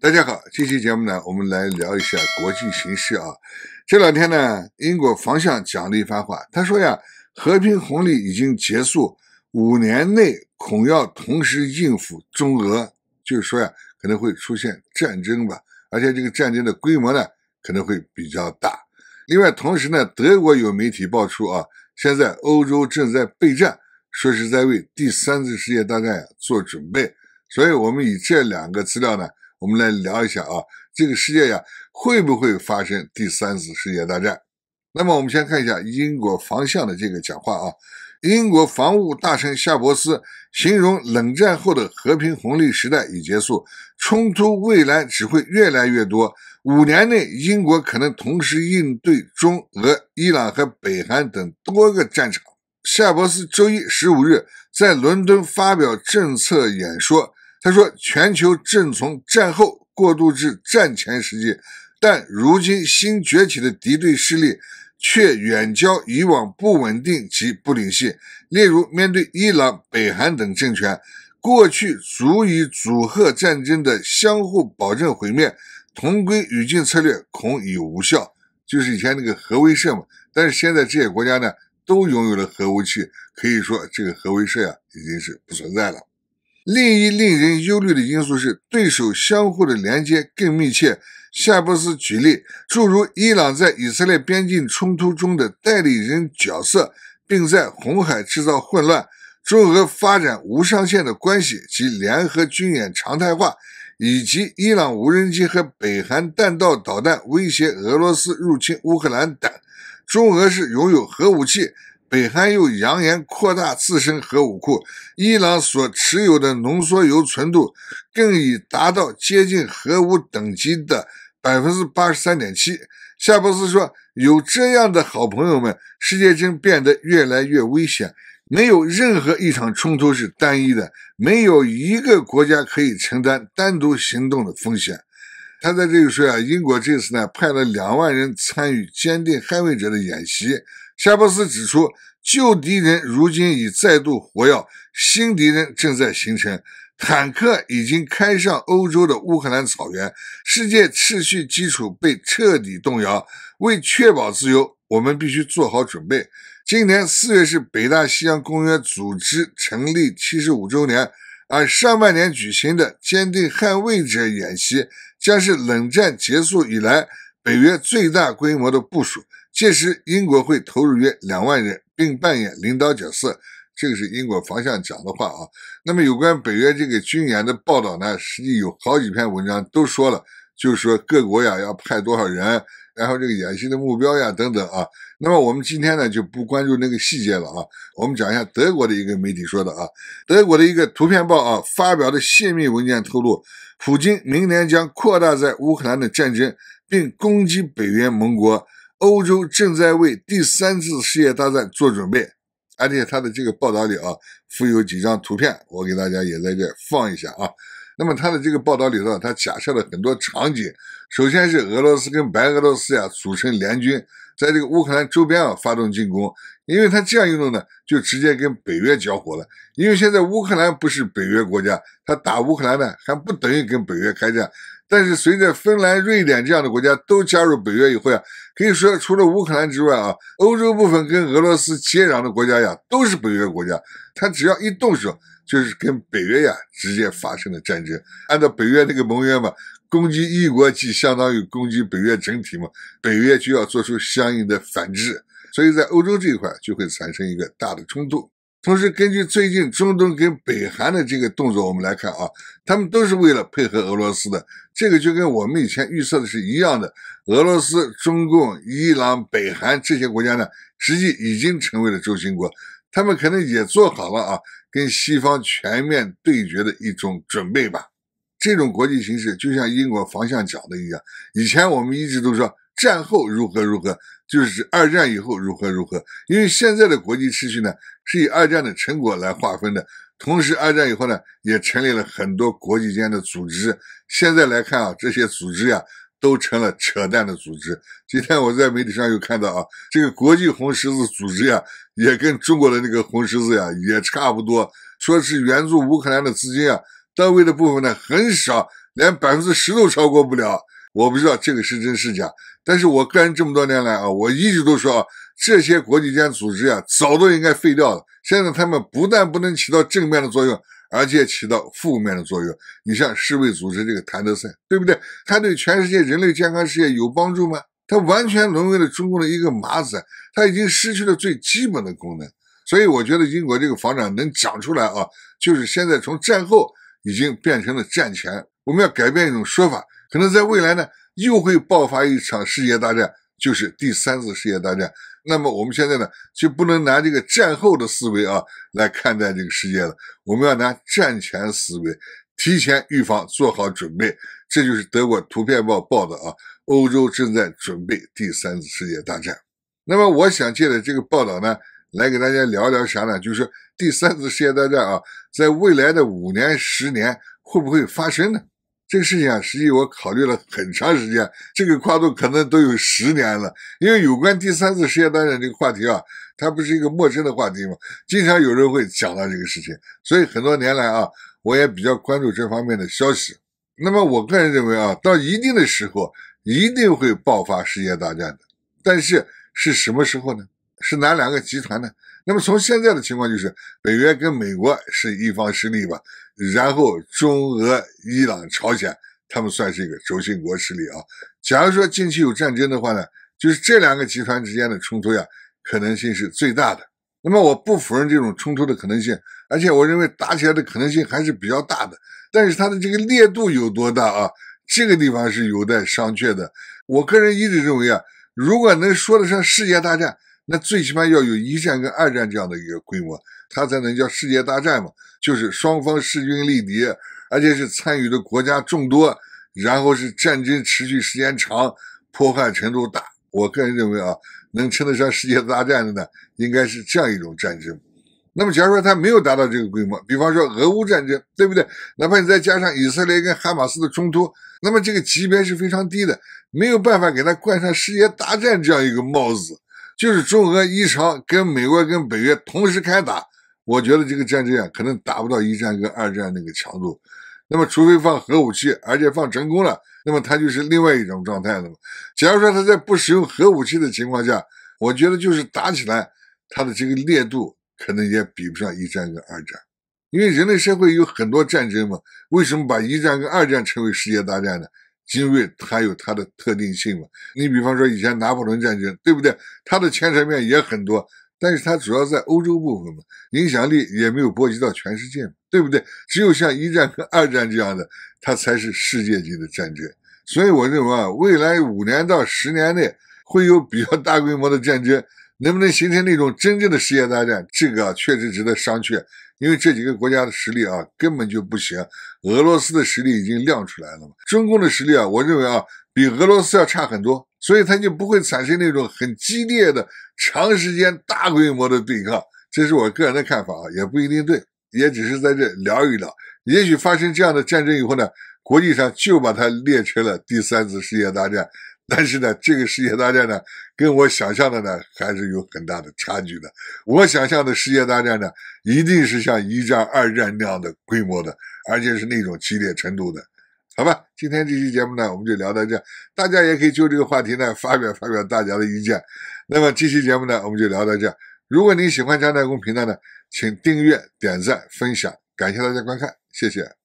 大家好，这期节目呢，我们来聊一下国际形势啊。这两天呢，英国防相讲了一番话，他说呀，和平红利已经结束，五年内恐要同时应付中俄，就是说呀，可能会出现战争吧，而且这个战争的规模呢，可能会比较大。另外，同时呢，德国有媒体爆出啊，现在欧洲正在备战，说是在为第三次世界大战做准备。所以，我们以这两个资料呢。我们来聊一下啊，这个世界呀，会不会发生第三次世界大战？那么，我们先看一下英国防向的这个讲话啊。英国防务大臣夏伯斯形容，冷战后的和平红利时代已结束，冲突未来只会越来越多。五年内，英国可能同时应对中俄、伊朗和北韩等多个战场。夏伯斯周一十五日在伦敦发表政策演说。他说：“全球正从战后过渡至战前时期，但如今新崛起的敌对势力却远交以往不稳定及不灵性。例如，面对伊朗、北韩等政权，过去足以阻吓战争的相互保证毁灭、同归于尽策略恐已无效。就是以前那个核威慑嘛，但是现在这些国家呢都拥有了核武器，可以说这个核威慑呀已经是不存在了。”另一令人忧虑的因素是对手相互的连接更密切。夏布斯举例，诸如伊朗在以色列边境冲突中的代理人角色，并在红海制造混乱；中俄发展无上限的关系及联合军演常态化，以及伊朗无人机和北韩弹道导弹威胁俄罗斯入侵乌克兰等。中俄是拥有核武器。北韩又扬言扩大自身核武库，伊朗所持有的浓缩铀纯度更已达到接近核武等级的百分之八十三点七。夏布斯说：“有这样的好朋友们，世界正变得越来越危险。没有任何一场冲突是单一的，没有一个国家可以承担单独行动的风险。”他在这里说啊，英国这次呢派了两万人参与坚定捍卫者的演习。夏普斯指出，旧敌人如今已再度活跃，新敌人正在形成。坦克已经开上欧洲的乌克兰草原，世界秩序基础被彻底动摇。为确保自由，我们必须做好准备。今年四月是北大西洋公约组织成立七十五周年，而上半年举行的“坚定捍卫者”演习将是冷战结束以来。北约最大规模的部署，届时英国会投入约两万人，并扮演领导角色。这个是英国方向讲的话啊。那么有关北约这个军演的报道呢，实际有好几篇文章都说了，就是说各国呀要派多少人，然后这个演习的目标呀等等啊。那么我们今天呢就不关注那个细节了啊，我们讲一下德国的一个媒体说的啊，德国的一个图片报啊发表的泄密文件透露，普京明年将扩大在乌克兰的战争。并攻击北约盟国，欧洲正在为第三次世界大战做准备，而且他的这个报道里啊，附有几张图片，我给大家也在这放一下啊。那么他的这个报道里头，他假设了很多场景，首先是俄罗斯跟白俄罗斯呀组成联军，在这个乌克兰周边啊发动进攻。因为他这样一弄呢，就直接跟北约交火了。因为现在乌克兰不是北约国家，他打乌克兰呢还不等于跟北约开战。但是随着芬兰、瑞典这样的国家都加入北约以后呀，可以说除了乌克兰之外啊，欧洲部分跟俄罗斯接壤的国家呀都是北约国家。他只要一动手，就是跟北约呀直接发生了战争。按照北约那个盟约嘛，攻击一国即相当于攻击北约整体嘛，北约就要做出相应的反制。所以在欧洲这一块就会产生一个大的冲突。同时，根据最近中东跟北韩的这个动作，我们来看啊，他们都是为了配合俄罗斯的。这个就跟我们以前预测的是一样的。俄罗斯、中共、伊朗、北韩这些国家呢，实际已经成为了轴心国。他们可能也做好了啊，跟西方全面对决的一种准备吧。这种国际形势就像英国方向讲的一样，以前我们一直都说。战后如何如何，就是指二战以后如何如何。因为现在的国际秩序呢，是以二战的成果来划分的。同时，二战以后呢，也成立了很多国际间的组织。现在来看啊，这些组织呀，都成了扯淡的组织。今天我在媒体上又看到啊，这个国际红十字组织呀，也跟中国的那个红十字呀也差不多，说是援助乌克兰的资金啊，到位的部分呢很少，连百分之十都超过不了。我不知道这个是真是假，但是我个人这么多年来啊，我一直都说啊，这些国际间组织呀，早都应该废掉了。现在他们不但不能起到正面的作用，而且起到负面的作用。你像世卫组织这个谭德赛，对不对？他对全世界人类健康事业有帮助吗？他完全沦为了中共的一个马仔，他已经失去了最基本的功能。所以我觉得英国这个防长能讲出来啊，就是现在从战后已经变成了战前，我们要改变一种说法。可能在未来呢，又会爆发一场世界大战，就是第三次世界大战。那么我们现在呢，就不能拿这个战后的思维啊来看待这个世界了。我们要拿战前思维，提前预防，做好准备。这就是德国《图片报》报的啊，欧洲正在准备第三次世界大战。那么我想借着这个报道呢，来给大家聊聊啥呢？就是第三次世界大战啊，在未来的五年、十年会不会发生呢？这个事情啊，实际我考虑了很长时间，这个跨度可能都有十年了。因为有关第三次世界大战这个话题啊，它不是一个陌生的话题嘛，经常有人会讲到这个事情，所以很多年来啊，我也比较关注这方面的消息。那么我个人认为啊，到一定的时候一定会爆发世界大战的，但是是什么时候呢？是哪两个集团呢？那么从现在的情况就是，北约跟美国是一方势力吧，然后中俄伊朗朝鲜他们算是一个轴心国势力啊。假如说近期有战争的话呢，就是这两个集团之间的冲突呀，可能性是最大的。那么我不否认这种冲突的可能性，而且我认为打起来的可能性还是比较大的。但是它的这个烈度有多大啊？这个地方是有待商榷的。我个人一直认为啊，如果能说得上世界大战。那最起码要有一战跟二战这样的一个规模，它才能叫世界大战嘛。就是双方势均力敌，而且是参与的国家众多，然后是战争持续时间长，破坏程度大。我个人认为啊，能称得上世界大战的呢，应该是这样一种战争。那么，假如说它没有达到这个规模，比方说俄乌战争，对不对？哪怕你再加上以色列跟哈马斯的冲突，那么这个级别是非常低的，没有办法给它冠上世界大战这样一个帽子。就是中俄一场跟美国跟北约同时开打，我觉得这个战争啊，可能达不到一战跟二战那个强度。那么，除非放核武器，而且放成功了，那么它就是另外一种状态了嘛。假如说他在不使用核武器的情况下，我觉得就是打起来，他的这个烈度可能也比不上一战跟二战。因为人类社会有很多战争嘛，为什么把一战跟二战称为世界大战呢？精锐它有它的特定性嘛，你比方说以前拿破仑战争，对不对？它的牵扯面也很多，但是它主要在欧洲部分嘛，影响力也没有波及到全世界，对不对？只有像一战和二战这样的，它才是世界级的战争。所以我认为啊，未来五年到十年内会有比较大规模的战争。能不能形成那种真正的世界大战？这个确实值得商榷，因为这几个国家的实力啊根本就不行。俄罗斯的实力已经亮出来了嘛，中共的实力啊，我认为啊比俄罗斯要差很多，所以它就不会产生那种很激烈的、长时间、大规模的对抗。这是我个人的看法啊，也不一定对，也只是在这聊一聊。也许发生这样的战争以后呢，国际上就把它列成了第三次世界大战。但是呢，这个世界大战呢，跟我想象的呢，还是有很大的差距的。我想象的世界大战呢，一定是像一战、二战那样的规模的，而且是那种激烈程度的。好吧，今天这期节目呢，我们就聊到这。大家也可以就这个话题呢，发表发表大家的意见。那么这期节目呢，我们就聊到这。如果您喜欢张大公频道呢，请订阅、点赞、分享，感谢大家观看，谢谢。